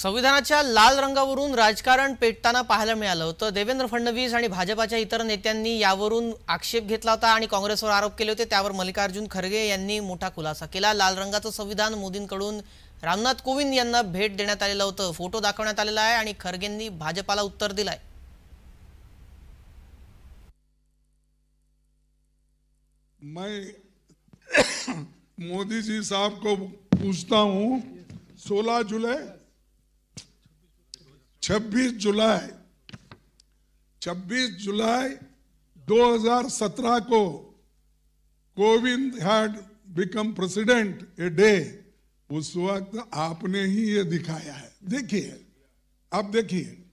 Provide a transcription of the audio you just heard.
संविधानाच्या लाल रंगावरून राजकारण पेटताना पाहायला मिळालं होतं देवेंद्र फडणवीस आणि भाजपाच्या इतर नेत्यांनी यावरून आक्षेप घेतला होता आणि काँग्रेसवर आरोप केले होते त्यावर मल्लिकार्जुन खरगे यांनी मोठा खुलासा केला लाल रंगाचं संविधान मोदींकडून रामनाथ कोविंद यांना भेट देण्यात आलेलं होतं फोटो दाखवण्यात आलेला आहे आणि खरगेंनी भाजपाला उत्तर दिलंय मैं मोदी जी साहब को पूछता हूं 16 जुलाई 26 जुलाई 26 जुलाई 2017 को Kovind had become president a day उस वक्त आपने ही ये दिखाया है देखिए आप देखिए